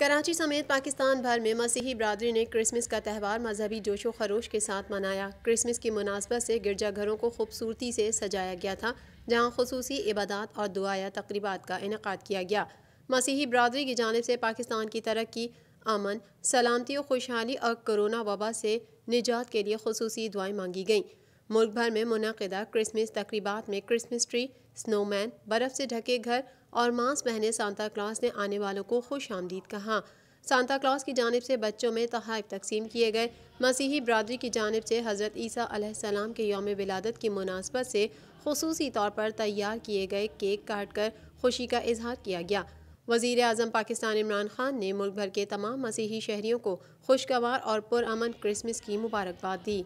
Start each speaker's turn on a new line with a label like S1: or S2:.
S1: कराची समेत पाकिस्तान भर में मसीही बरदरी ने क्रिसमस का त्यौहार मजहबी जोशो खरोश के साथ मनाया क्रिसमस की मुनासबत से गिरजाघरों को खूबसूरती से सजाया गया था जहां खसूसी इबादत और दुआया तकरीबा का इनका किया गया मसीही बरदरी की जानब से पाकिस्तान की तरक्की अमन सलामती और खुशहाली और कोरोना वबा से निजात के लिए खसूसी दुआएँ मांगी गईं मुल्क भर में मनदा क्रिसमस तकरीबा में क्रिसमस ट्री स्नोमैन बर्फ़ से ढके घर और मांस पहने सांता क्लास ने आने वालों को खुश आमदीद कहा सांता क्लास की जानब से बच्चों में तहाइफ तकसीम किए गए मसीही बरदरी की जानब से हज़रत ईसा के योम विलादत की मुनासबत से खसूसी तौर पर तैयार किए गए केक काट कर खुशी का इजहार किया गया वजीर अजम पाकिस्तान इमरान खान ने मुल्क भर के तमाम मसीही शहरीों को खुशगवार और पुरान क्रिसमस की मुबारकबाद दी